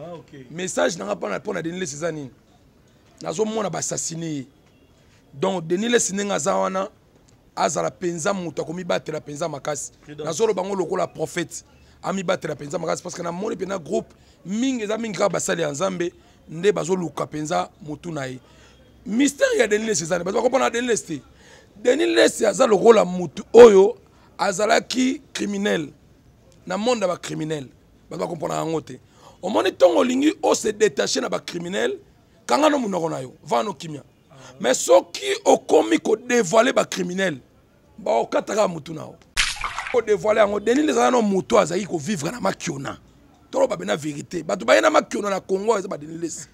Ah, message nanga mpona mpona denis lesi eza nini nazomona basasine ye donc denis lesi ndenge aza wana azala mpenza moto akomibatela mpenza makasi nazoloba yango lokola prophète amibatela mpenza makasi parce que namoni mpenza groupe mingi eza mingi kaka basali ya nzambe nde bazoluka mpenza motu na ye mystere ya denis lesi eza ne bato bakompona denis lesi te denis lesi aza lokola motu oyo azalaki criminel na monde ya bacriminel bato bakompona yango te omoni ntongo olingi ose détache na bacriminele kanga no munoko na yo va no kimia mais soki okomi kodévoile bacriminele baokataka mutu na yo kodévoile yango denil ezala no motu azalaki kovivre na makiona tolo babe na vérité bato baye na makiona na congo eza badenilesi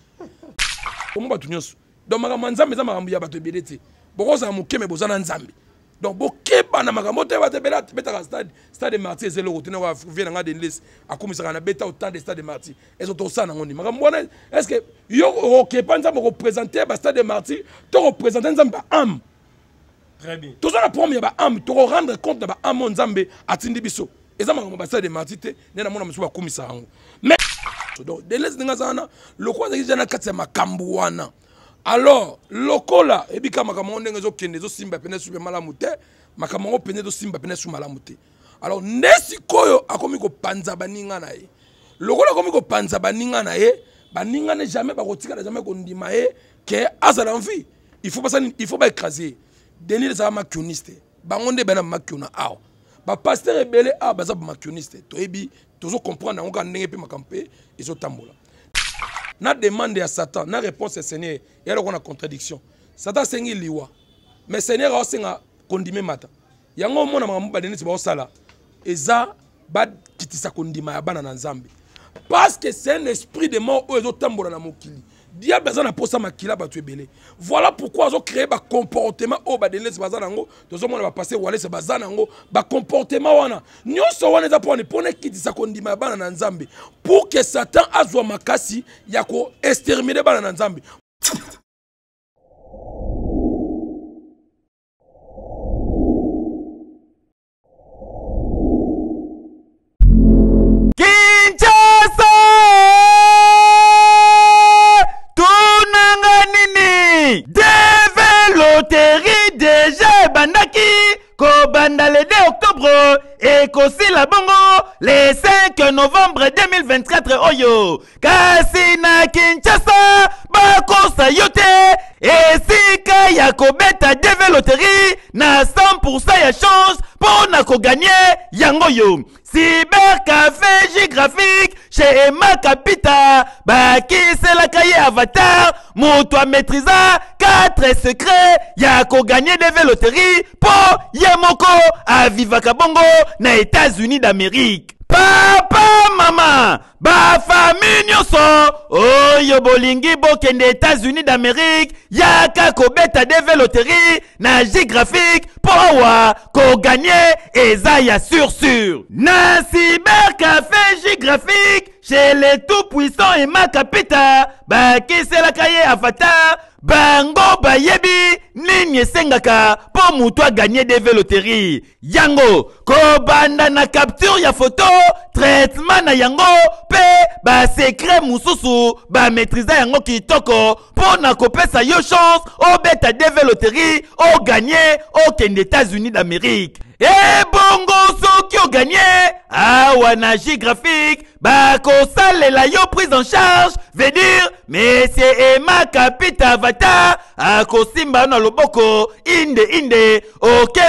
omo bato nyonso donc makambo ya nzambe eza makambo ya bato ebele te bokozala mokeme boza na nzambe donc bokeba na makambo te batebetaka stade stade martir eza eloko te nako vie nanga denlis akumisaka na beta otan de stade martir ezo tosala nango nini makambo wana estce yo okepa nzambe okoprésente bastade martir to koprésente nzambe baame toza na problème ya baame tokorendre compte na baame oyo nzambe atindi biso eza makambo bastade martir te nde namona mosu bakumisa yango mais donc denlis ndenge aza wana lokwa azaki ja na kati ya makambo wana alors lokola ebika makambo yango ndenge ezokende ezosimba pene su mpe malamu te makambo yango mpenza ezosimba pene su malamu te alors nde sikoyo akomi kopanza baninga na ye lokola akomi kopanza baninga na ye baninga ne jamais bakotikala jamais kondima ye ke azala en vie il faut basani il faut baekrase ye denis ezala makioniste bango nde bana bamakio na awa bapaster ebele awa baza bamakioniste toyebi tozocomprendre yango kaka ndenge mpe makambo mpe ezotambola na demande à satan na réponse à seigneur y a une contradiction satan est liwa mais seigneur a aosenga kondime mata yango omona et ça neti baosala eza bakitisa kondima ya bana na nzambe parce que c'est un esprit de mort oyo ezotambola na mokili diable aza na posa makila bato ebele voilà pourquoi azocréer bacomportement oyo badelese baza nango tozomona bapasse walese baza nango bacomportement wana nyonso wana eza mpowani mpona ekitisa kondima ya bana na nzambe pour ke satan azwa makasi ya koestermine bana na nzambe ekobanda le 2 octobre ekosila bongo le 5 novembre 2024 oyo kasi na kinshasa bakosa yo te esika ya kobeta dv loterie na Pour ça, y a chance pour n'ako gagner yango cyber café graphique chez Bah, qui c'est la cahier avatar moto maîtrisa 4 secrets ya gagner des des pour pour à Viva bongo na états-unis d'amérique papa maman bafamile nyonso oyo bolingi bokende états-unis d'amérique yaka kobeta de loterie na géographique powa. Ko gagner ça ya sûr na cybercafe graphique chez les tout puissants et puissant qui c'est la kaye afata. bango bayebi nini Sengaka pour Moutoua gagner des véloteries yango kobanda na capture ya photo, traitement na yango secret mususu ba maîtriser yango kitoko Pour na yo chance obeta o gagné o Ken états-unis d'amérique Eh Bongo soki gagné Ah wana Graphique bah, les yo prise en charge veut dire monsieur ma kapita Vata Ako Simba na loboko inde inde oke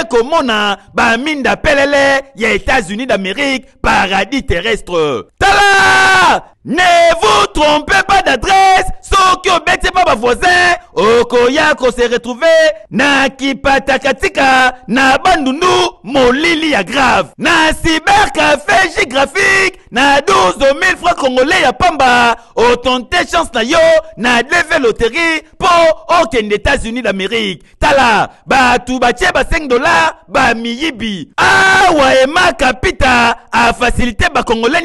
Ba Minda pelele ya états-unis d'amérique paradis terrestre tala ne vous trompez pas d'adresse soki Baba bavoisin okoya s'est retrouvé, na kipatakatika na bandundu molili ya grave na cyber fe géographique, na 12000 francs congolais ya pamba otonte chance na yo na leve loterie mpo okende états-unis d'amérique tala bato batie ba 5 dollars bamiyibi awa ema kapita afasilite bakongolais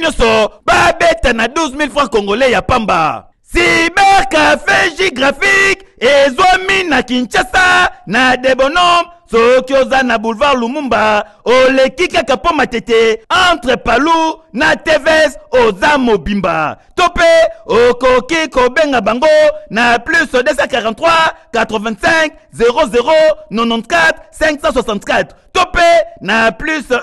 ba babeta na 000 francs congolais ya pamba Cybercafé géographique et na kinshasa na debonom Sokyoza na boulevard lumumba Ole kaka kapo matete entre Palou na tvs oza mobimba to mpe okoki na plus 243 85 00 94 564 topé na plus 1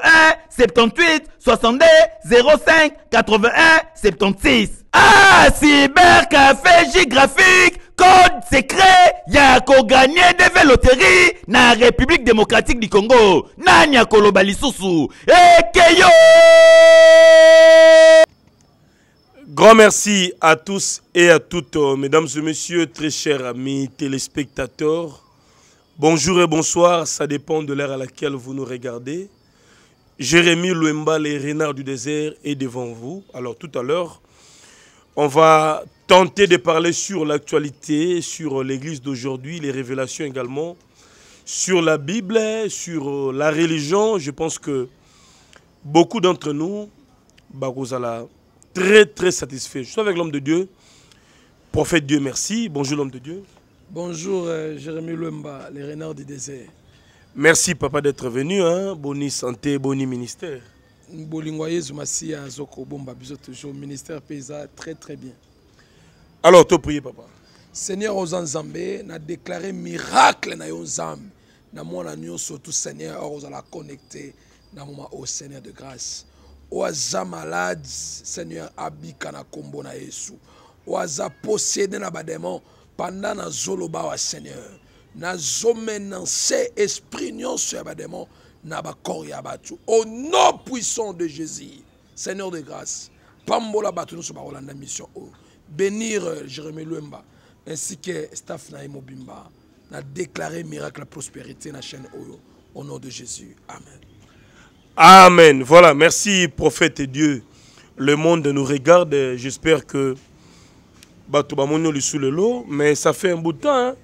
78 62 05 81 76 ah, cybercafé géographique, code secret ya gagné des véloteries na république démocratique du congo nani et Et ekeyo Grand merci à tous et à toutes, euh, mesdames et messieurs, très chers amis téléspectateurs. Bonjour et bonsoir, ça dépend de l'heure à laquelle vous nous regardez. Jérémy Louemba, les Renard du désert, est devant vous. Alors tout à l'heure, on va tenter de parler sur l'actualité, sur l'Église d'aujourd'hui, les révélations également, sur la Bible, sur euh, la religion. Je pense que beaucoup d'entre nous, l'a très très satisfait. Je suis avec l'homme de Dieu, prophète Dieu, merci. Bonjour l'homme de Dieu. Bonjour euh, Jérémie Lumba, les renards du désert. Merci papa d'être venu. Hein? Bonne santé, bonne ministère bolingo ya yezu masiya azokobomba toujours ministère Pesa très très bien alors prier papa seigneur oza nzambe na déclaré miracle na yo nzambe na mwana surtout tout seigneur or la connecté na moma au seigneur de grâce oyo aza malade seigneur abika na kombo na yesu oyo possédé na bademon na zoloba wa seigneur Na nazomenanse esprit nyonso sur bademon au nom puissant de Jésus, Seigneur de grâce, Pambola nous mission. Oh, bénir euh, Jérémy Luemba ainsi que staff Naïmo Bimba. a déclaré miracle la prospérité dans la chaîne oh, oh, Au nom de Jésus. Amen. Amen. Voilà, merci prophète et Dieu. Le monde nous regarde. J'espère que Batou Bamonio sous le lot, mais ça fait un bout de temps. Hein?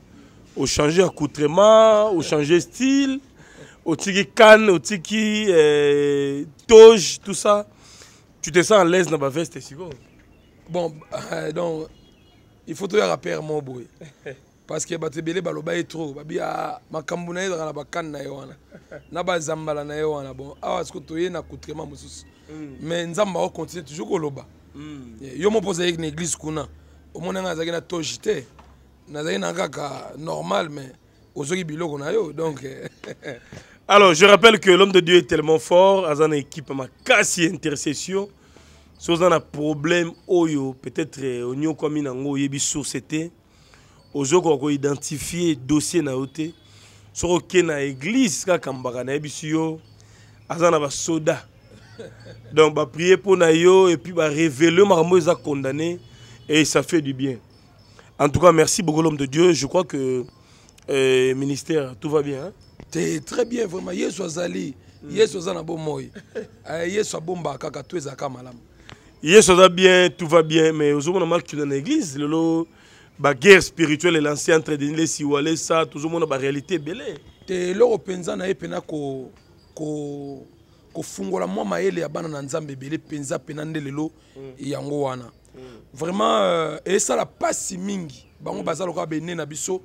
Au changer accoutrement, au changer style. Au otiki canne otiki euh, toge tout ça tu te sens à l'aise dans ma veste sikoyo bon donc euh, il faut toyaka père mon boye parce que bato ebele baloba ye trop babi ah, makambo na ye ezalaka na bakane na ye na bazambala na ye wana bon awa ah, siko toye na coutrema mosusu mm. mais nzambe continue toujours koloba mm. yo moko ozalaki na église kuna omoni nga nazalaki na tojité, na nazalaki na kaka normal mais ozwaki biloko na yo donc euh, Alors, je rappelle que l'homme de Dieu est tellement fort, a une équipe cassé intercession. Si on a un problème oh peut-être qui euh, comme nango yebi société, qu'on identifié identifier dossier na ote. Soko une na église ka a na il yo, azana soda. Donc a prier pour na yo et puis a révéler marmo a condamné et ça fait du bien. En tout cas, merci beaucoup l'homme de Dieu, je crois que euh, ministère tout va bien. Hein? te très bien vraiment yesu azali mm. yesu aza na bomoi eh, yesu abombaka kaka to ezalaka malamu yesu za bien tout va bien mais ozomona makila na église lelo guerre spirituelle elanci entre denile siwa lesa ba réalité belé te eloko penza na ko ko kofungola mwa mayele ya bana na nzambe belé penza mpena nde lelo mm. yango wana mm. vraiment ça euh, esala si mingi bango baza lokola bene na biso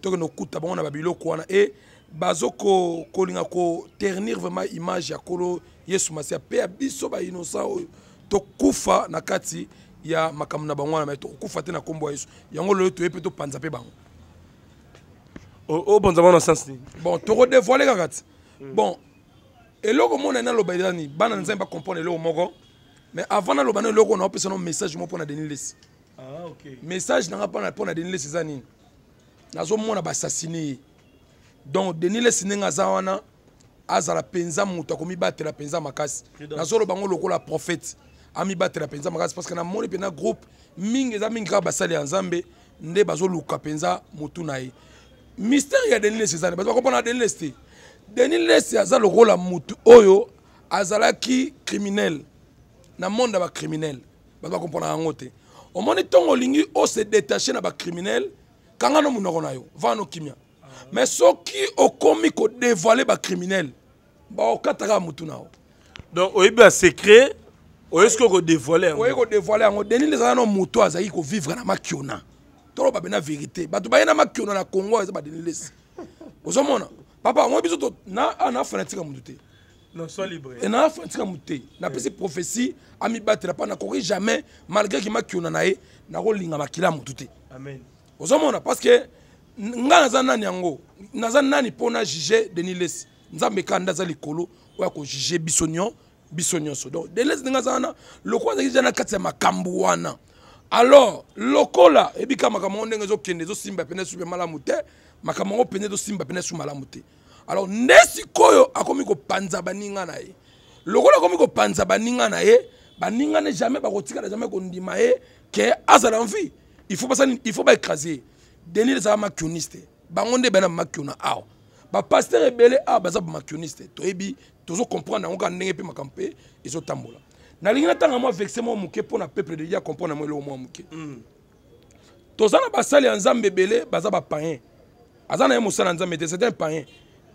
tokende kokuta bango na babiloko wana e bazokolinga koternir vraiment image ya nkolo yesu masiya mpe ya biso bainnocent oyo tokufa na kati ya makambo na bango wana me tokokufa te na nkombo ya yesu yango lelo toye mpe topanza mpe bango obonza bango na sens nini bon tokodevoile kaka ti bon eloko mona naloba ezani bana na nzambe bacomprendre eloko moko mais avant naloba na eloko naopesa no message moko mpo na denis lesi ah, message nanga mpo na denis lesi eza nini nazomona basasine ye donc denis lesinenga aza wana azala mpenza moto akomibatela mpenza makasi nazoloba yango lokola prophète amibatela mpenza makasi parce que namoni mpenza groupe mingi eza mingi kaka basali ya nzambe nde bazoluka mpenza motu na ye mystere ya denis les ezani bato bakompona denis les te denis les aza lokola motu oyo azalaki criminel na monde ya bacriminel bato bakompona yango te omoni ntongo olingi ose détache na bacriminel kanga no monoko na yo vano kimia me soki okomi kodévoile bacriminele bakataka ya motu na yo donc oyebi basecret oyebi soki okodévoile yango oyebi kodévoile yango denil ezala no motu azalaki kovivre na makiona toloba pena vérité bato baye na makiona na congo eza badenilesi ozomona papa yango biso na fanatique ya motu te na fanatique ya motu te napesi prophétie amibatela mpa nakoki jamais malgré ki makiona na ye nakolinga makila ya motu te ozomona parce que nga naza nani yango naza nani mpona juge denis lesi nzambe kanda aza likolo oyo akojuge biso nyo biso nyonso donc denis lesi ndenge aza wana lokola azalaki ja na kati ya makambo wana alors lokola ebika makambo yango ndenge ezokende ezosimba pene su mpe malamu te makambo yango mpenza ezosimba pene su malamu te alors nde sikoyo akomi kopanza baninga na ye lokola akomi kopanza baninga na ye baninga ne jamais bakotikala jamais kondima ye ke azala en vie il faut basani il faut baekrase ye denis ezala makioniste bango nde bana makiona awa bapaster ebele awa baza bamakioniste toyebi tozocomprendre yango kaka ndenge mpe makambo mpe ezotambola nalingi natanga mwa vexe mwa moke mpona peuple de ya comprendre yango eloko mwa moke hmm. toza na basali ya nzambe ebele baza bapayen aza na ye mosala ya nzambe te c'est un payen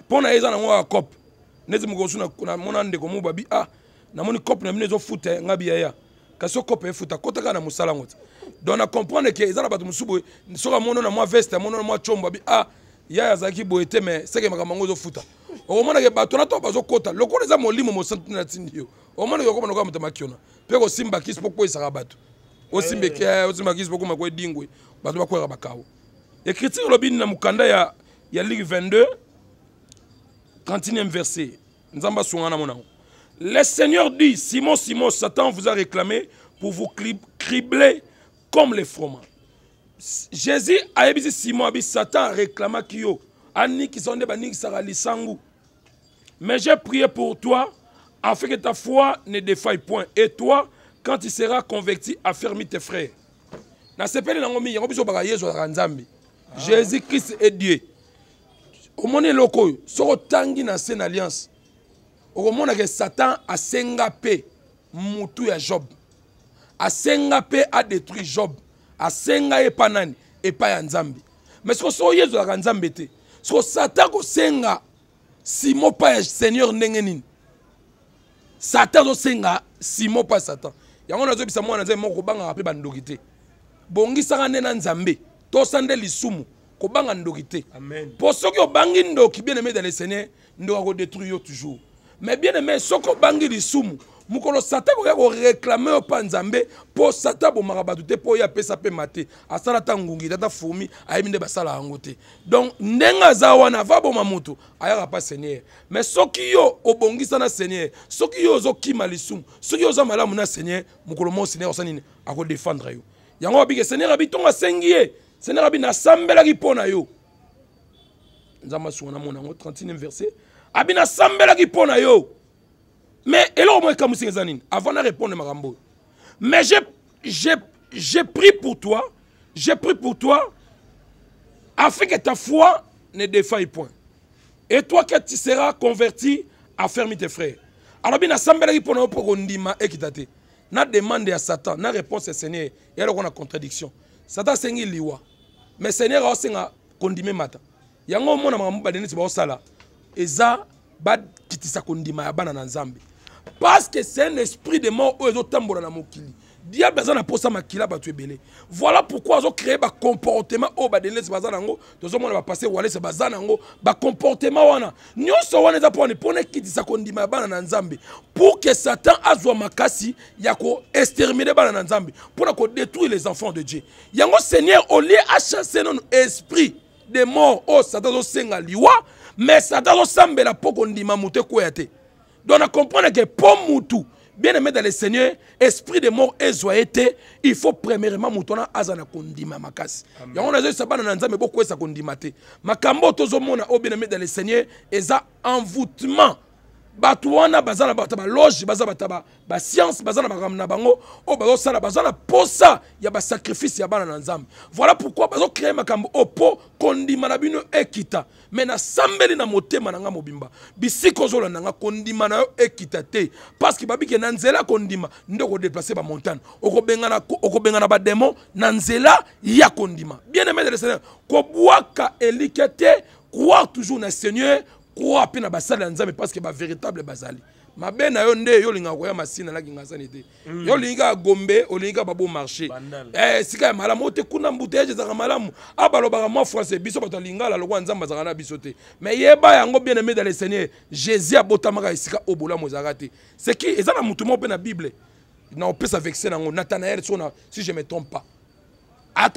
mpo na ye eza nango ya cope neti mokosu namona ndeko mobabi ah namoni cope na bino ezofuta eh, nga biyaya kasi o cope efuta kota kaka na mosala yango te donc à comprendre que ils ont bato mosusu boye soki amono na mwa veste amono na à combo abi ah ya azalaki boye te mais seke makambo yango ezofuta okomonake bato na to mon lokola eza molimo mosantini na ntindi yo okomonake okoma lokola moto makiona qui kosimba kisi mpo kweyisaka bato osimba kisi mpo koma koedingwe bato bakweyaka bakawo écriture elobi na mukanda ya, ya ligue 22 31 verset verset nzambe mon nom. le seigneur dit simon simon satan vous a réclamé pour vous cribler comme les fromages. Jésus a dit Simon, Satan réclama Kyo. Mais j'ai prié pour toi, afin que ta foi ne défaille point. Et toi, quand tu seras converti, affermis tes frères. Na ah. Jésus Christ est Dieu. Au monde loko soko tangi na alliance. Au monde que Satan a senga pe mutu ya Job. asenga mpe adétruit job asenga epa nani epai ya nzambe mais soko so ye ezolaka nzambe te soko satan kosenga simo pa ya seigneur ndenge nini satan azosenga simo pa ya satan yango nazobisa mwana nzambe moko kobangaka mpe bandoki te bongisaka nde na nzambe tosa nde lisumu kobanga ndoki te mpo soki obangi ndoki bien aimé dans le seigneur ndoki akodétruit yo toujours mais bien aimé soki obangi lisumu mokolo satan koya koreklame oyo mpa nzambe mpo satan abomaka bato te mpo oyo apesa mpe ma te asala ata ngungi tata fumi ayebi nde basala yango te donc ndenge aza wana ava aboma motu ayaka mpa seigneur mais soki yo obongisa na seigneur soki yo ozokima lisumu soki yo oza malamu na seigneur mokolo moko seigneur osa nini akodefendre yo yango babike seigneur abi ntongo asengi ye seigneur abi nasambelaki mpo na yo nzambe asunga namona yango 39 verset abi nasambelaki mpo na yo mais avant de répondre mais j'ai pris pour toi j'ai pris pour toi afin que ta foi ne défaille point et toi que tu seras converti fermer tes frères Alors, nasambelaki mpo que pour na demande à satan na réponse à seigneur y a une contradiction satan asengi liwa mais seigneur aosenga kondima a yango omona Il baneneti eza bakitisa parce que c'est un esprit de mort oyo ezotambola na mokili diable aza na posa makila bato ebele voilà pourquoi azocréer bacomportement oyo badelese baza nango tozomona bapaster walese baza nango bacomportement wana nyonso wana eza mpona mpona ekitisa kondima ya bana na nzambe pour que satan azwa makasi ya koextermine bana na nzambe mpona kodétruire les enfants de dieu yango seigneur olie achasse nano esprit de mort oyo oh, satan azosenga liwa mais satan azosambela mpo kondima moto ekwea te Donc on comprend que pour Moutou, bien aimé dans le Seigneur, esprit de mort et été, il faut premièrement moutona azana kondima on un na sabana na nzambe boko esa kondimate. Makambo tozomona oh bien aimé dans le Seigneur, ça envoûtement bato wana baza na bato ya loge baza bato ya bascience baza na makambo na bango oyo bazosala baza na posa ya sacrifice ya bana nzambe voilà pourquoi créer makambo ma oh, cambo kondima na bino ekita mena sambeli na motema na nga mobimba bisika ozolanda nga kondima na yo ekita te babiki babike na nzela ya kondima nde okodeplace ba démon, bademon na nzela ya kondima bien aimé de le seigneur ko elike te croire toujours na seigneur croire mpe na basali ya nzambe parceke bavéritable bazali mabe na yo nde yo olingaka koya masina alakinga asani te mm. yo olingi kaka gombe olingi kaka babo marché eh, esika ya malamu o te kuna mbuteyage ezalaka malamu a balobaka mwa français biso bato alingala lokwa nzambe azalaka na biso te mai yeba yango bien aimé dans le seigneur jésus abotamaka esika oyo bolamu ezalaka te seki eza na motu moko mpe na bible na opesa vexe nango nathanael sona si je me trompe pas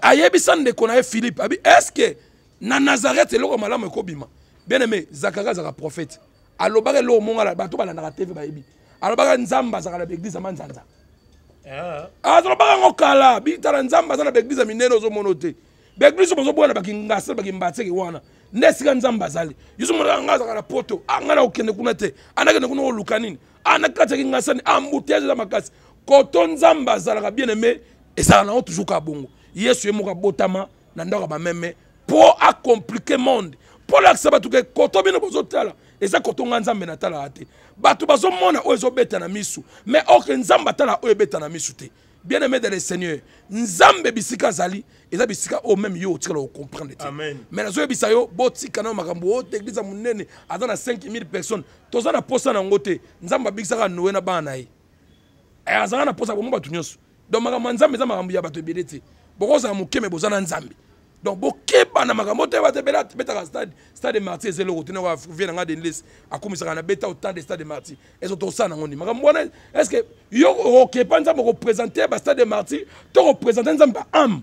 ayebisa ndeko na ye philippe abi estce que na nazareth eloko malamu ekobima bien aimé zakari azalaka prophète alobaka eloko mongala bato balandaka tv bayebi alobaka nzambe azalaka na baeglize ama nzanza ah. ah, azalobaka yango kala bitala nzambe aza na baeglize minene ozomona te baeglize bozobwana bakingasa bakimbateke wana nde esika nzambe azali yesu monaka nga azalaka na poto anga ah, na kokende kuna te anakende kuna koluka nini anakataki ngasani ambuteyage eza makasi koto nzambe azalaka bien aimé ezalaka nango toujours ka bongo yesu ye moko abotama na ndako ya bameme mpo acomplike monde mpo lakisa bato ke koto bino bozotala eza kotonga nzambe natalaka te bato bazomona oyo ezobeta na misu mais oke nzambe atala oyo ebeta na misu te bien aimé dans le seigneur nzambe bisika azali eza bisika oyo meme yo otikala kocomprendre te mais nazoyebisa yo botikana yo makambo oyo oh, te eglize ya monene aza na 5000 personnes toza na posa na yango te nzambe abikisaka noe na bana na ye eh, azalaka na posa bango bato nyonso donc makambo ya nzambe eza makambo ya bato ebele te bokozala mokeme boza na nzambe donc bokeba na makambo te batebetaka stade stade marti eza eloko te nako vie nanga denlis akomisaka na beta otan de stade marti ezo tosala nango nini makambo wana estce yo okepa nzambe okopresente bastade marti to kopresente nzambe baame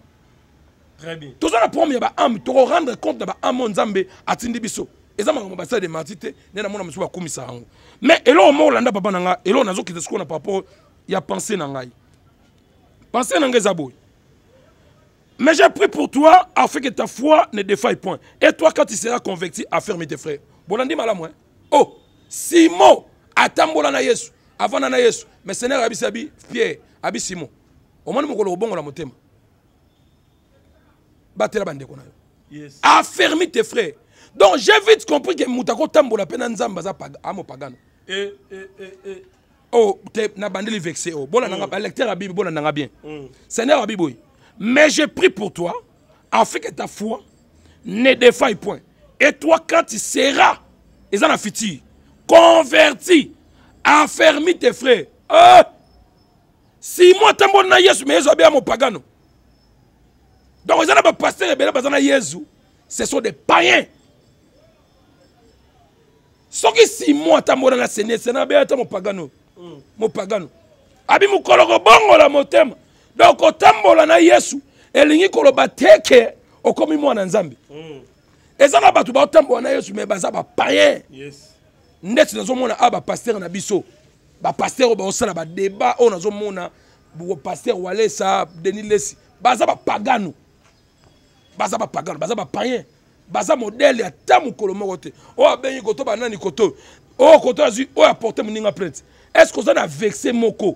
toza na problème ya baame tokorendre compte na baame oyo nzambe atindi biso eza makambo basala de marti te nde namona mosusu bakomisaka yango mais eloko moko olanda papa na ngai eloko nazokita sikoyo na par rapport ya pensé na ngai pensé na ngai eza boye Mais j'ai pris pour toi afin que ta foi ne défaille point. Et toi, quand tu seras converti, affermis tes frères. Bon, on dit Oh, Simon, atambola na Yesu, avant na Yesu. Mais Seigneur, abi sabi, Pierre, abi Simon. Au moins, mokolo obongo la Battez la bande konayo. Yes. Affermis tes frères. Donc j'ai vite compris que Moutako Tambola pena nzamba za amo pagano. Eh, eh, eh, eh. Oh, na bandeli vexé. Oh, bon, mm. lecteur abi, bon, bien. Mm. Seigneur abi boy. Mais je prie pour toi, afin que ta foi ne défaille point. Et toi, quand tu seras, et ça futur, converti, enfermi tes frères. Euh, si moi, tambo na Yesu, mais Yesu a bien mon pagano. Donc, ils ont des pasteurs et bien Yesu. Ce sont des païens. soki si mwa ata mbona na senese na be ata mopagano mopagano abi mokolo kobongola motema donc kotambola na yesu elingi koloba teke okomi mwana nzambe mm. eza na bato baotambola na yesu me baza bapayen yes. ndeti nazomona awa ah, bapaster na biso bapaster oyo baosala badeba oyo nazomona paster walesa denis lesi baza bapagano baza bapagano baza bapayen baza modele ata mokolo moko te oyo abengi koto banani koto oyo koto azwi oyo aporte moninga plainte est ce que oza na vexe moko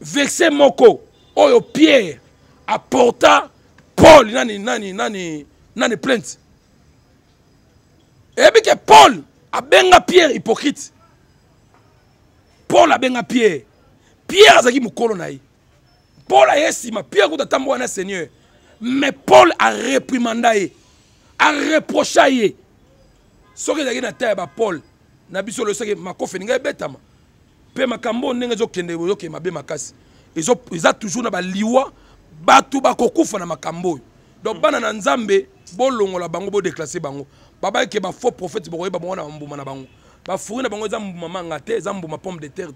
vexe moko oyo pierre aporta paul nani nani nani nani plainte eyebi ke paul abenga pierre hypocrite paul abenga pierre pierre azalaki mokolo na ye paul aye nsima pierre kuta ntambo wana seigneur mais paul aréprimanda ye areprocha ye soki ezalaki na ta ya bapaul na biso loyosaki makofi eninga ebetama mpe makambo ndenge ezokende ezokee mabe makasi Ils ils ont ont toujours na baliwa bato bakokufa na makambo oyo donc mm. bana na nzambe bolongola bango déclasser bango babayeke bafaux prophète bakoyeba bango na bambuma na bango bafuri na bango za mbuma manga te za mbuma pomme de terre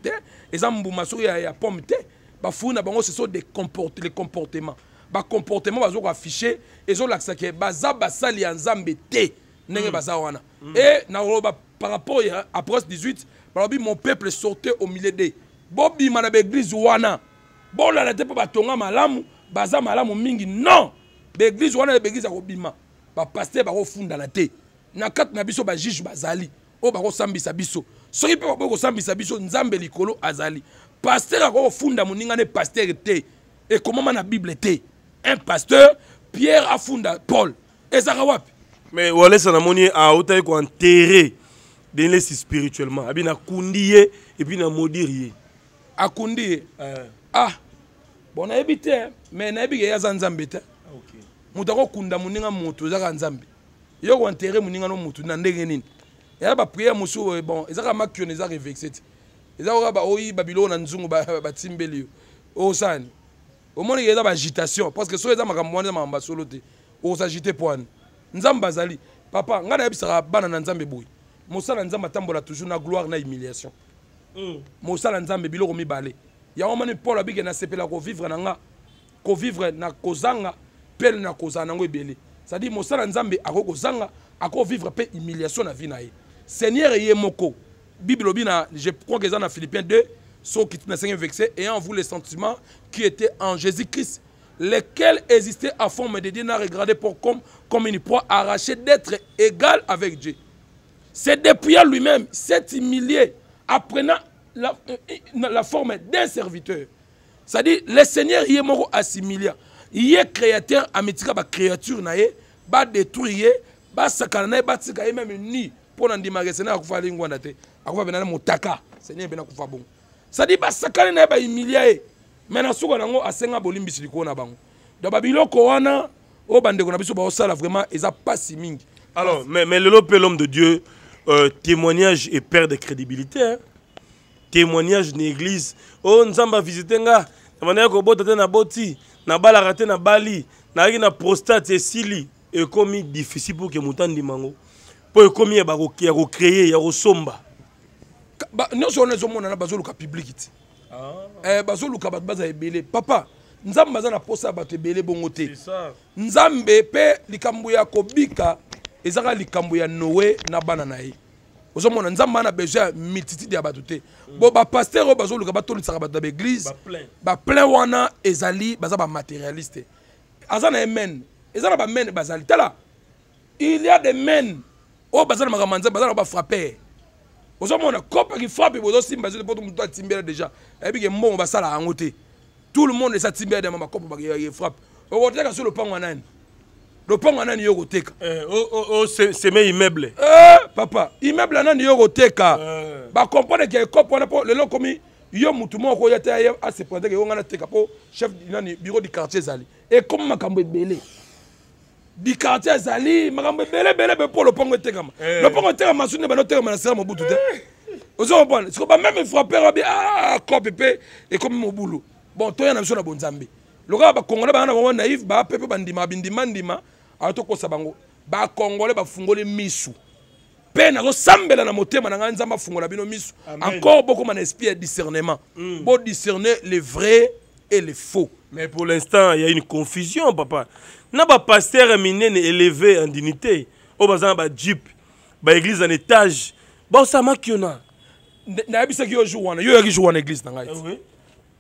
te za mbuma soki ya, ya pomme te bafuri na bango ce sont des comportements, les comportements afficher Ils ont l'accent ke baza basali ya nzambe te ndenge mm. baza wana mm. na roba par rapport à approche 18 balobi mon peuple sortait au milieu de Bobby na baeglise wana bolala te mpo batonga malamu baza malamu mingi non baeglize wana baeglize akobima bapaster bakofundana te na kati na biso bajuge bazali oyo bakosambisa biso soki mpe bakoki kosambisa biso nzambe likolo azali paster akoki kofunda moninga ne paster te ekomama na bible te un pasteur pierre afunda paul ezaka wapi mais walesa namoni autaki koenterre denlesi spirituellement abi nakundi ye epuis namodire ye akundi ye eh. ah bon nayebi te mais nayebiki ye aza nzambe te moto akokunda moninga moto ezaka nzambe yo kointere moninga no motu na ndenge nini eza bapriere mosusu oyo eh, bon ezaka makione eza revexe te eza koka baoyiba biloko na nzungu batimbeli yo osani oh, omoniki eza baagitation parce que soki eza makambo wana eza makambo basolo te okosagite oh, po wana nzambe azali papa ngai nayebisaka bana na nzambe boye mosala nzambe atambola toujours na gloire na humiliation mm. mosala nzambe biloko mibale moment où paul abike ko vivre na nga vivre na kozanga pele na C'est-à-dire, cestadire mosala nzambe ko kozanga vivre pe humiliation na vie na ye seigneur ye moko bible lobi na je crois que dans na philippiens 2 soki na vexé et en vous les sentiments qui étaient en jésus-christ lesquels existaient à forme de Dieu n'a regardé pour comme, comme une proie arrachée d'être égal avec Dieu. C'est depuis lui-même, s'est humilié, apprenant euh, euh, la, forme d'un serviteur. C'est-à-dire, le Seigneur, il est mort Il est créateur, il est créature, il est détruit, il est même ni pour démarrer. il a fait Il Motaka. Seigneur, il bon. C'est-à-dire, il est il est Maintenant, a, c'est qu'il a vraiment, pas Alors, mais, mais l'homme de Dieu, euh, témoignage et perte de crédibilité. Hein. témoignage na église oyo oh, nzambe avisite nga na bandaki kobota te naboti nabalaka te nabali nayaki na prostate esili ekomi difficile mpo ke moto andima yango mpo ekomi ya kocreye ya kosomba nyonso wana ezomonana bazoluka pibliki ti ah. eh, bazoluka bato baza ebele papa nzambe aza na posa ya bato ebele bongo te nzambe mpe likambo ya kobika ezaka likambo ya noe na bana na ye ozomona nzambe ana besoin ya multitude ya bato te bo bapaster oyo bazoluka batolisaka bato na baeglise baplein wana ezali baza bamaterialiste aza na emen eza na bamene bazali tala il y a des men oyo baza na makambo ya nzambe baza na bafrappeur ozomona kope kifrappe bozosimba zo po moto atimbela déjà ayebike mbongo basala yango te tout le monde esatimbela dema bakope bakefrappe okotiaka sur lopango ya nani lopango nani yo koteka eh, seme immeuble eh, papa immeuble nani yo koteka eh. bacomprendre ke ekope wana mpo lelo okomi yo mutu moko okoya te ye aseprendeke yo ngana teka mpo chef nani bureau du quartier ezali ekomi makambo ebele du quartier ezali makambo ebelebelebe mpo lopango etekama lopango etekama suni banotekama na sera mobutu te ozo comprendre siko bameme frapper abi acope ah, mpe ekomi mobulu bon toya na biso na bonzambe lokola bakongole bana na bango naïve baape mpe bandima bindimandima bango ba fungole misu la na motema na fungola bino misu encore beaucoup esprit discernement mm. discerner le vrai et le faux mais pour l'instant il y a une confusion papa na pasteur est élevé en dignité bas ba jeep. jeep, église en étage baosamaki yo na ki yo yo jour église na ah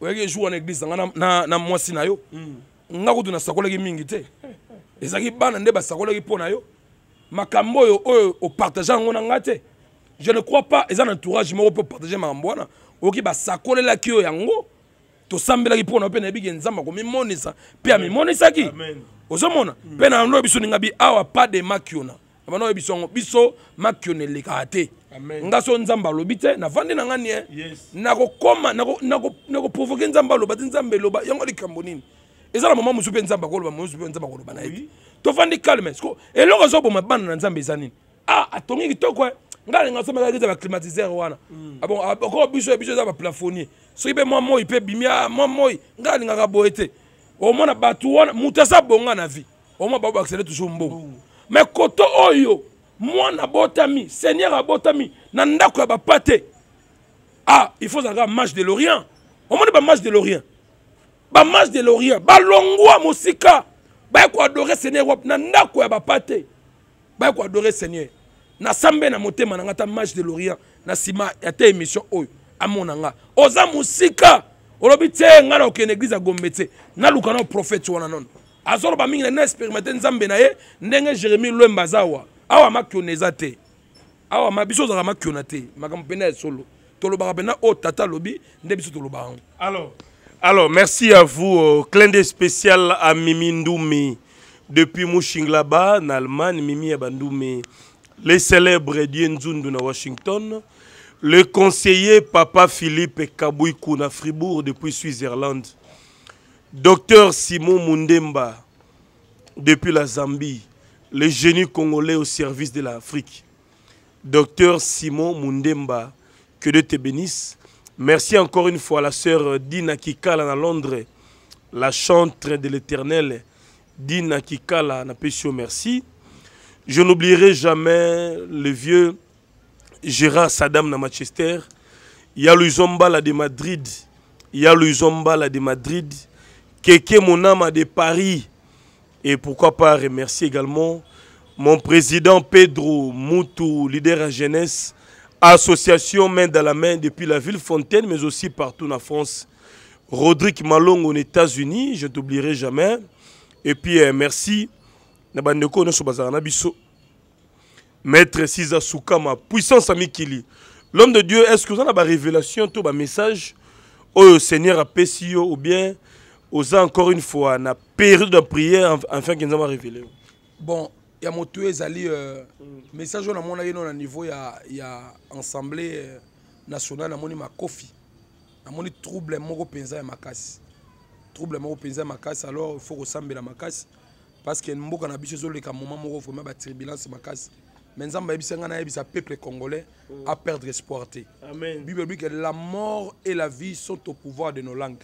Oui. jour église na na na yo mm. nga ki ezalaki bana nde basakolaki mpo na yo makambo oyo oyo opartage yango na ngai te je ne crois pas eza na entourage moko mpo partage makambo wana okoki basakolelaki yo yango tosambelaki mpo na yo mpe nayebiki nzambe akomimonisa mpe amimonisaki ozomona mpe mm. na yango biso ninga bi awa pas de makiona abana oyebi biso yango biso makiona elekaka te nga so nzambe alobi te navandi na ngani e eh. nakokoma nakoprovoke nzambe aloba te nzambe eloba yango likambo nini eza na mama mosusu mpe nzambe akoloba mosusu mpe nzambe akoloba na ye tofandi calme siko eloko ezoboma bana na nzambe eza nini ah atongi kitoko eh. ngai alinga so mekaki eza baclimatiser wana mm. ah okoo ah, biso eh, biso eza baplafonnier soki mpe mwa moi mpe bimi ah, mwa moi ngai alingaka boye te omona bato wana moto aza bonga na vie omwa bao baakcele toujours mbongo mais koto oyo mwana abotami seigneur abotami na ndako ya bapa te ah il faut zalaka mage de l'orient omoni bamage de l'orient bamarche de loria balongwa mosika baya koadore seigneur wapi na ndako ya bapa te baya koadore seigneur nasambe na motema na nga ta marche de loria na nsima ya te émission oyo amona nga oza mosika olobi te ngai na okende eglize ya gombe te naluka nao profete wana nono azoloba mingi na na experimente nzambe na ye ndenge jérémi lwemba aza awa awa makiona eza te awa ma biso ozalaka makiona te makambo mpena ya solo tolobaka mpena oyo tata alobi nde biso tolobaka yango alors Alors, merci à vous. Euh, clin d'œil spécial à Mimi Ndoumi. Depuis Mouchinglaba, en Allemagne, Mimi Abandoumi, les célèbres Dien Washington, le conseiller Papa Philippe Kabouikou à Fribourg depuis Suisse-Irlande, Docteur Simon Mundemba depuis la Zambie, le génie congolais au service de l'Afrique. Docteur Simon Mundemba, que Dieu te bénisse. Merci encore une fois à la sœur Dina Kikala à Londres, la chantre de l'éternel Dina Kikala Napesio, merci. Je n'oublierai jamais le vieux Gérard Saddam à Manchester. Il y a de Madrid. Il y a de Madrid. Keke Monama de Paris. Et pourquoi pas remercier également mon président Pedro Moutou, leader à jeunesse association main dans la main depuis la ville Fontaine, mais aussi partout en France. Rodrigue Malong aux États-Unis, je ne t'oublierai jamais. Et puis, euh, merci. Maître Siza Soukama, puissance Kili, L'homme de Dieu, est-ce que vous avez une révélation, un bah, message au oh, Seigneur à Pessio ou bien aux encore une fois, n'a période de prière, afin qu'il nous ait révélé Bon, ya motu ezali euh, mm. message oyo namonaki non au niveau ya, ya assemblée euh, nationale namoni makofi namoni trouble moko mpenza ma makasi trouble moko mpenza ma makasi alors ifaut ma makasi parce que mboka na biso ezoleka moment moko vraiment baturbulence makasi mais nzambe ayebisa a nayebisa peuple congolais mm. à perdre espoir amen bible dit que la mort et la vie sont au pouvoir de nos langues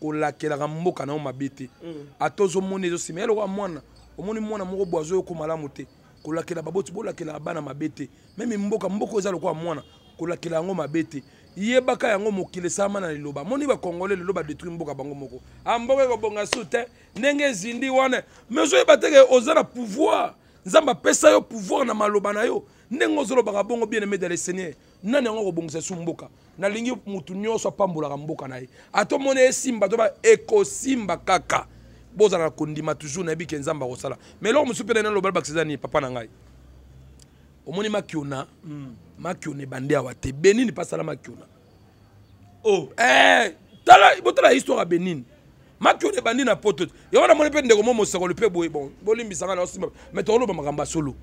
kolakelaka mboka na yo mabe te mm. ata ozomona ezosima ya lokola mwana omoni mwana moko bwe azoyoka malamu te kolakela baboti bolakela bana mabe te meme mboka mboka eza lokola mwana kolakela yango mabe te yebaka yango mokili esama na liloba moni bakongole lelo badetruit mboka bango moko amboka ah, ekobonga su te ndenge ezindi wana me ozoyeba teke oza na pouvoir nzambe apesa yo pouvoir na maloba na yo ndenge ozolobaka bongo bien aimé dans le seigneur nani yango akobongisa su mboka nalingi motu nyonso apambolaka mboka na ye atomoni esimba to ba ekosimba kaka bozala na kondima toujours nayebi ke nzambe akosala mais eloko mosusu mpe na naloba bakisa eza nini papa na ngai omoni makiona hmm. makiona ebande awa te benin mpe asala makiona oh. eh, botala histoire ya benin makiona ebandi na poto te yango namoni mpe ndeko mo mosakoli mpe boye bon bolimbisanga na osimba mais tokoloba makambo ya solo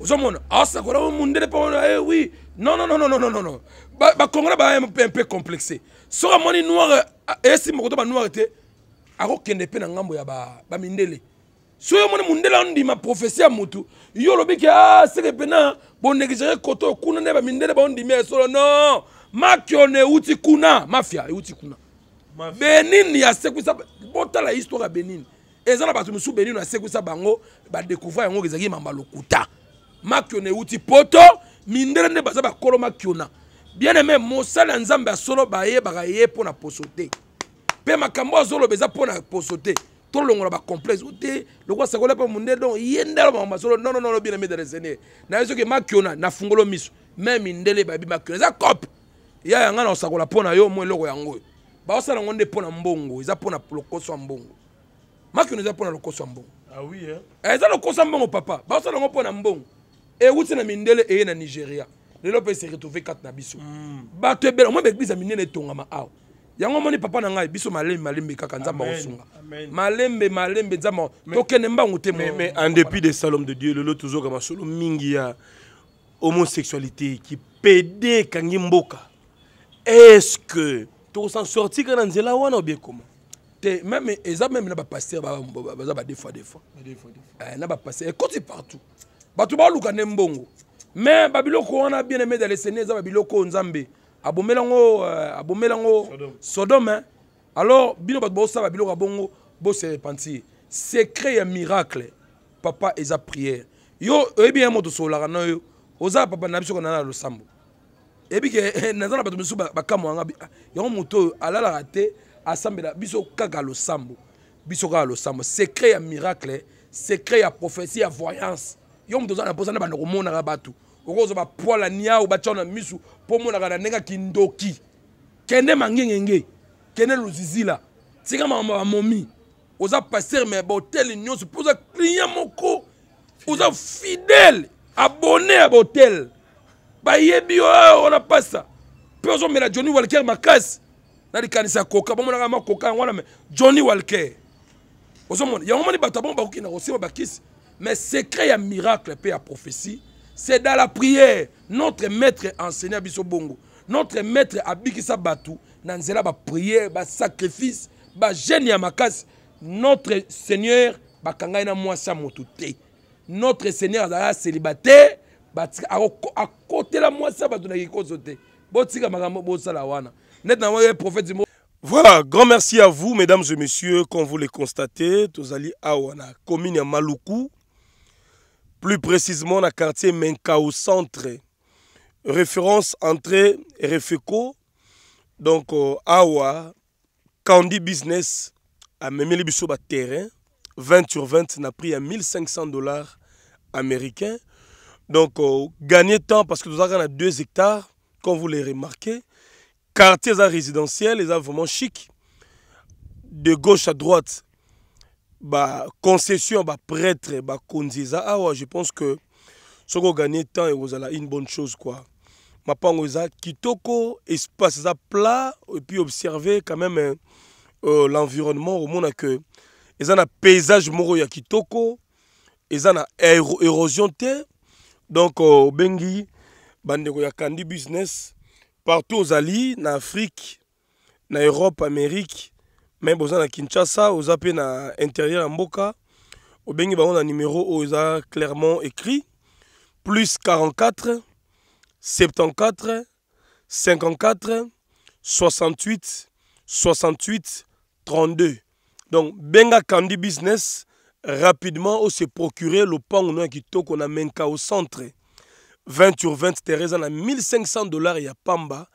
ozomona aosakola omundele eh mpe e oui nonnnnnnnnn bakongola baa mpe complexe soki amoni noire esimba eh, koto banoire te akokende mpe na ngambo ya bamindele ba so yo omoni mundele ondima profesi ya motu yo olobi ke a ah, seke mpena bonegligere koto okuna nde bamindele baondimi ya solo no makione euti kuna mafia euti kuna benin ya sekwisa botala histoire ya benin eza na bato mosusu benin asekwisa bango badekuvra yango ezalaki mamba lokuta makione euti poto mindele nde baza bakolo makiona bien aime mosala ya nzambe ya solo bayebaka ye mpo na poso te mpe makambo azoloba eza mpo na poso te tolongola bacomplexe ote lokwa sakola mpe munde don ye nde aloba makambo asolo nonono olobi na midere seigneur nayebi soki makiona nafungolo miso meme ndele bayebi makiona eza cope ya yanga na osakola mpo na yo mo eloko yango oyo baosala yango nde mpo na mbongo eza mpo na lokoso ya mbongo makiona eza mpo na lokoso ya mbongo ah eh, eza lokoso ya mbongo papa baosala yango mpo na mbongo ewuti eh, na mindele eye na nigeria lelo mpe se retrouve kate na biso hmm. bato ebele omwe baeglize ya minene etongama awa yango omoni papa na ngai biso malembe malembe kaka nzambe akosunga malembe malembe nzambe tokende mbangu te mais en dépit des salome de dieu lelo tozoka masolo mingi ya homosexualité eki pede ekangi mboka est-ce que tokosan sorti kaka na nzela wana obie koma te même eza même na bapaster baza badefois defois eh, na bapaster ekoti partout bato baluka nde mbongo mais babiloko wana bien aimé dalesene eza babiloko nzambe abomelango euh, abomelango sodome alors bino bato bosala biloko ya bongo boserepentir secret ya miracle papa eza priere yo oyebi ya moto sololaka na yo oza papa na biso kona na losambo oyebi ke naza na bato mosusu bakamwa yanga yango moto oyo alalaka te asambela biso kaka losambo biso kaka losambo secret ya miracle secret ya prophesie ya voyance yo moto oza na mposa na bando komonaka bato okozwa bapwala niau batya na misu mpo omonaka na ndenge akindoki kende mangengenge kende luzizila tika makambo bamomi oza paster me bahotel nyonso mpo oza client moko oza fidele abone ya bahotel bayebi yo wana pasa mpe ozomela johnny walker makasi na likanisi ya koka bamonaka makoka yango wana me johnny walker ozomona yango moni bato ya bongo bakokenda kosimba bakisi mais secret ya miracle mpe ya prophétie C'est dans la prière. Notre maître enseignant à Bongo. Notre maître Abikisa sabatou Dans ba prière, ba sacrifice, ba génie makas. Notre Seigneur, ba kangaina moi sa motute. Notre Seigneur la célibataire. Ba à côté la moi sa batu na kikozote. Botika makambo bosala Net prophète voilà, grand merci à vous, mesdames et messieurs. Comme vous le constatez, Tozali Awana, commune à Maloukou, plus précisément dans le quartier Menkao Centre. Référence entrée Refeco, donc euh, Awa, Candy Business, à Memeli terrain, 20 sur 20, n'a pris à 1500 dollars américains. Donc, euh, gagner temps parce que nous avons 2 hectares, comme vous l'avez remarqué, Quartier résidentiel, ils ont vraiment chic. De gauche à droite, ba concession ba prêtre ba konziza ah ouais je pense que soko gagner temps et vous une bonne chose quoi mapango kitoko espace à plat et puis observer quand même hein, euh, l'environnement omona que eza na paysage moro ya kitoko eza na érosion terre donc obengi euh, bandeko ya kandi business partout ali en afrique na europe amérique mais êtes à kinshasa vous avez à intérieur à mboka vous a un numéro clairement écrit plus 44 74 54 68 68 32 donc benga candy business rapidement vous procurer le qui ya kitoko a au centre 20 sur 20 Teresa eza 1500 dollars à pamba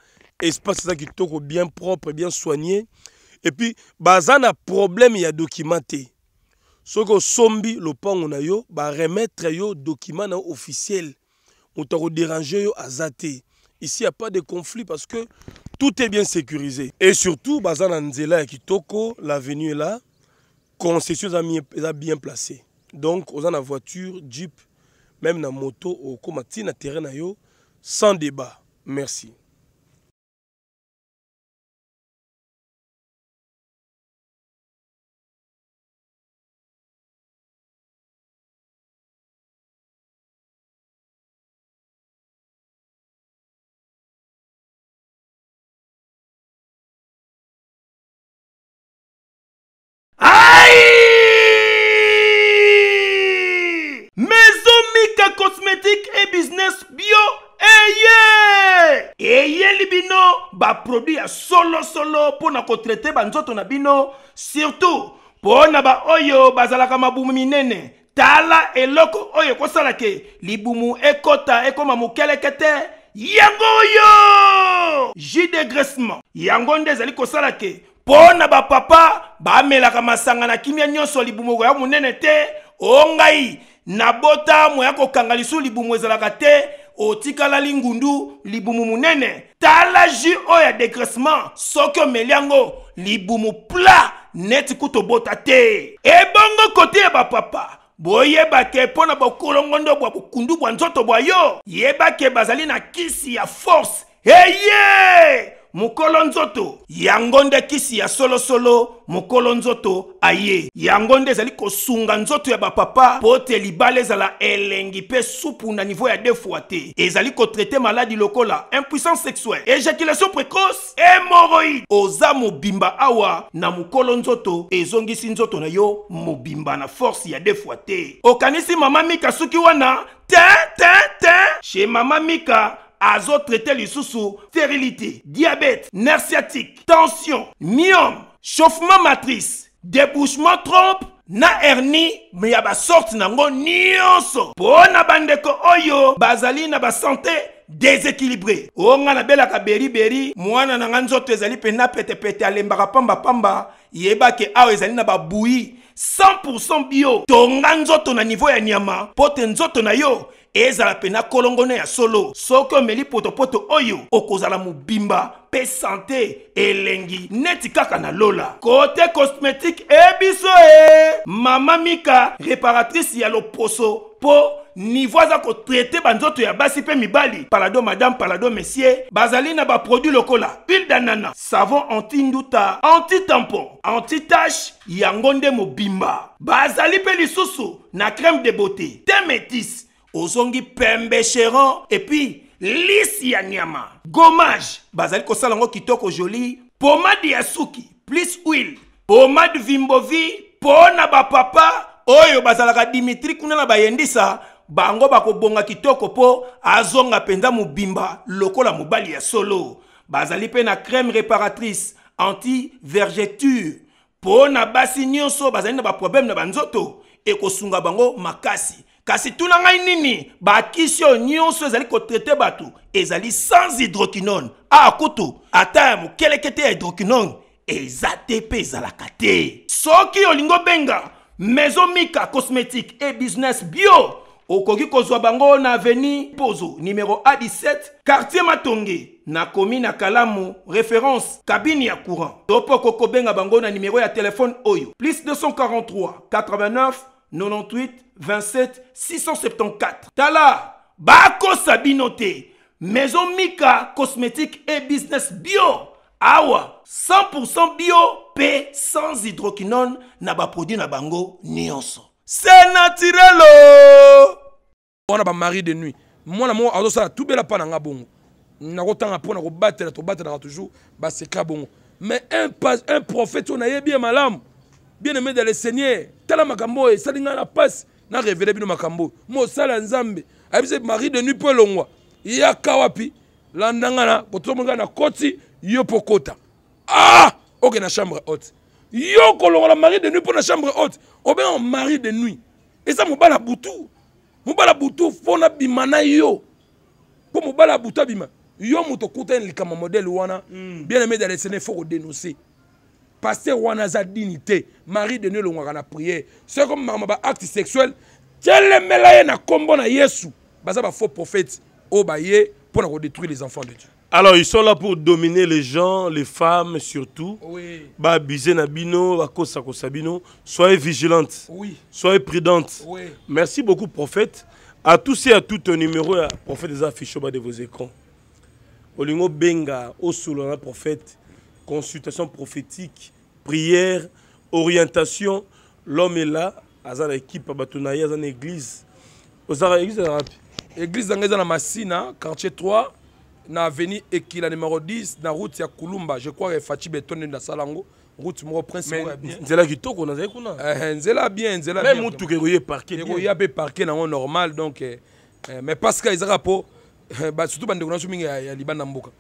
espace qui est bien propre bien soigné et puis bazana problème ya documenté te Si vous lopango na yo vous yo document na yo officiel moto dérangé yo aza te ici a pas de conflit parce que tout est bien sécurisé et surtout bazana nzela qui toko l'avenue est là concession est bien placé donc oza na voiture jeep même na moto vous ntina terrain na yo sans débat merci baproduit solo solo pour na kotraite banzo na bino surtout pour na baoyo bazalaka mabumu minene tala eloko oyo sala ke libumu ekota ekoma moukele kete yango yo jus graissement yango nde ko sala ke pour na bah, ba melaka masanga na kimia nyonso libumu ya munene te ongai oh, na nabota moyako kangalisu libumu ezalaka otikala lingundu libumu ta la ju oyo ya degressement soki meliango libumu pla neti kutobota te ebongo kote ya papa, boye ba mpo na bokolongondo bwa bokundu bwa kisi ya force eye mokolo yangonde kisi ya solo solo, nzoto aye Yangonde zali ko sunga nzoto ya papa mpo te libala ezala elengi pe supu na niveau ya defoi te ezali kotraite maladi lokola impuissance sexuelle éjaculation précoce hémoroïde oza bimba awa na mokolo nzoto ezongisi nzoto na yo mobimba na force ya defoi te okanisi mama mika sukiwana, wana te te te chez mama mika azotraite lisusu stérilité diabète nerf tension myome chauffement matrice débouchement trompe na hernie me ya sorte nango nyonso mpo na bandeko oyo bazali na santé déséquilibré o nga beri beri. mwana na nga nzoto pete pamba pamba pamba pambapamba yebake awe ezali na bouillie 100% bio tonga nzoto na niveau ya nyama ton na yo ezala pena kolongone ya solo soki Meli potopoto oyo okozala mobimba mpe sante elengi neti kaka lola kote cosmétique ebiso e mama mika réparatrice ya loposo Po, nivo aza kotraite banzoto ya basi mpe mibali palado madame palado messier bazali na baproduit lokola huile danana savon anti-nduta anti-tampon anti-tache yango nde mobimba bazali mpe lisusu na crème de beauté te métise ozongi pembe et puis lisi ya nyama gomage bazali kitoko joli pomade yasuki plus huile pomade vimbovi pona ba papa oyo bazalaka dimitri kuna na bayendisa bango bakobonga kitoko po azonga mpenza bimba lokola mobali ya solo bazali na crème réparatrice anti vergeture pona na basi nyonso bazali na problème na banzoto ekosunga bango makasi kasi tuna ngai nini bakisi oyo nyonso ezali kotraite bato ezali sans hydroquinone a kutu ata ya mokeleke tu ya hydroquinone eza te mpe ezalaka te soki olingo benga maison mika cosmétique et business bio okoki kozwa bango na aveni pozo numéro a17 quartier matongi. na komi na kalamu référence kabini ya courant to mpo okoki kobenga bango na nimero ya oyo plus 243 89 98 27 674 tala bako sabinote, maison mika cosmétique et business bio awa 100% bio p sans hydroquinone na produit na bango c'est naturel! on oh! a mari de nuit Moi, mwana adosa, tout bela mpa na nga bongo nakotanga mpo na to tobatelaka toujours baseka bongo mais un, pas un prophète on a bien malam. bien aimé dans le seigneur tala makambo oyo esali ngai na pasi na révele bino makambo oyo mosala ya nzambe ayebisa marie de nuit mpo elongwa yaka wapi landa ngai na botomongai na koti yo mpo kota ah oke na chambre haute yo kolongola marie de nuit mpo na chambre haute obengaka marie de nuit eza mobala butu mobala butu mpo nabima na yo mpo mobala butu abima yo moto okutani likambo modele wana hmm. bien aimé dans le seigneur fo kodénoncer pasteur wana la dignité marie de nelongwaka la prière C'est maman ba acte sexuel Telle ye na kombo na yesu baza ba faux prophète oyo oh, pour na détruire les enfants de dieu Alors, ils sont là pour dominer les gens, les femmes surtout. Oui. abuser Nabino, Sabino. Soyez vigilantes. Oui. Soyez prudentes. Oui. Merci beaucoup, prophète. À tous et à toutes, un numéro, prophète des affiches de vos écrans. Olingo Benga, au Osulana, prophète. Consultation prophétique prière, orientation. L'homme est là, azan équipe abatunaï, une église. Ozara église Église dans la Massina, quartier 3, na avenue Ekila numéro 10, na route ya Kulumba, je crois que Fatih Betonne na Salango. route moko prince moko ya bien nzela kitoko nazali kuna eh nzela bien nzela bien même mutu ekoye parquet ekoya pe parquet nango normal donc eh, eh, mais parce que ezaka po bah surtout bandeko nyonso mingi ya libanda mboka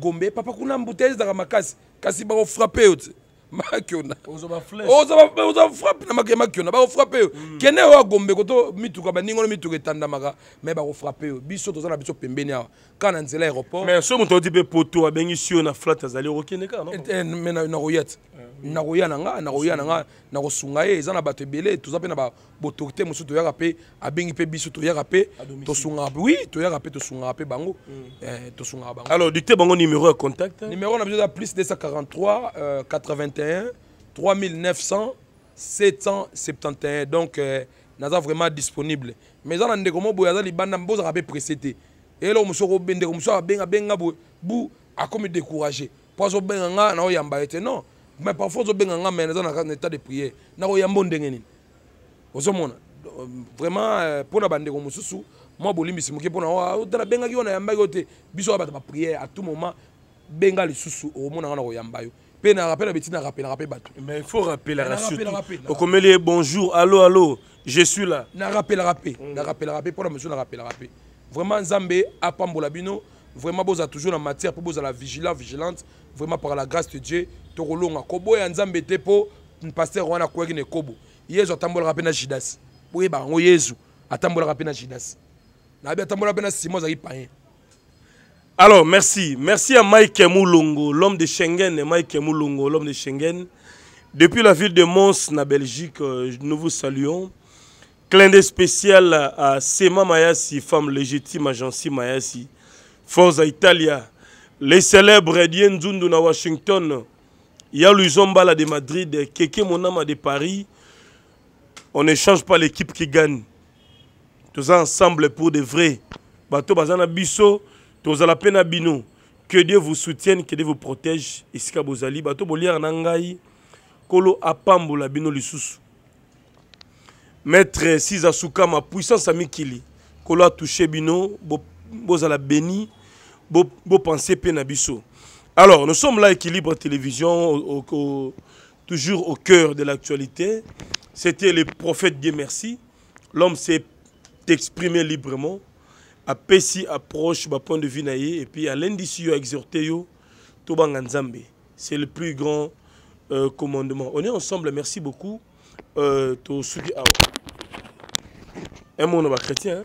gombe papa kuna mbute ezalaka makasi kasi ba yo te makiona oza frappe na maki ya makiona bakofrappe yo hmm. kende oyo agombeko to mituka baningono mituka etandamaka me bakofrappe yo biso toza na biso pembeni awa kaka na nzela aéroport mais so moto odi mpe poto abengisi yo na flat azali okokende kaka na koya te Mm. nakoya na nga nakoya na nga nakosunga ye eza na bato ebele toza mpe na botorité mosusu toyaka mpe abengi mpe biso toyaka mpe tosungaka mpe oui toyaka mpe tosungaka mpe bango mm. eh, tosungaka bango alors dicté bango numéro ya contact numéro na biso eza plus 243 81 3900 771 donc euh, naza vraiment disponible mais eza na ndeko mo boye aza libanda bozaka mpe pressé te eloko mosusu okobendeko mosusu abenga benga boye bu akomi découragé po azobenga nga na oyamba ye te non mais parfois ozobenga nga me naza na état de prière nakoyamba ndenge nini ozomona vraiment euh, pour bande mpona bandeko mosusu mwa bolimbisi moke mpona otala oh, oh, bengaki oyo nayambaki yo te biso oyo ma prière à tout moment benga les lisusu okomonanga na koyamba yo mpe na rappel abeti na rappelaka mpe bato mais il faut rappeler rappelaka surtout okomeli ye bonjour allô allô je suis là na rappelaka mpe na rappelaka pour mpona mosusu na rappelaka mpe vraiment nzambe pambola bino Vraiment, vous êtes toujours la matière pour vous la vigilance, vigilante. Vraiment, par la grâce de Dieu, Torolonga. Kobo et Nzambe Tepo, pasteur Wana ne Kobo. Yezu atambola pena Jidas. Oui, bah, on Yezu atambola pena Jidas. bi atambola pena Simon za Payen. Alors, merci. Merci à Mike Moulongo, l'homme de Schengen, Mike Moulongo, l'homme de Schengen. Depuis la ville de Mons, na Belgique, euh, nous vous saluons. Clin d'œil spécial à Sema Mayassi, femme légitime, agence Mayassi. Forza Italia, les célèbres Dien Zundu na Washington, Yalu Zombala de Madrid, Keke Monama de Paris. On ne change pas l'équipe qui gagne. Tous ensemble pour de vrai. Bato Bazana Bisso, la Pena Bino. Que Dieu vous soutienne, que Dieu vous protège. Iska Bozali, Bato Bolier Nangai, Kolo Apambola Bino lissous. Maître Sizasuka, ma puissance Mikili. Kolo a touché Bino, Bozala béni. Beau penser na alors nous sommes là équilibre télévision toujours au cœur de l'actualité c'était le prophète Dieu merci l'homme s'est exprimé librement A Pessi, approche ma point de vue et puis à yo exhorté a exhorté, c'est le plus grand euh, commandement on est ensemble merci beaucoup euh, un mot on hein.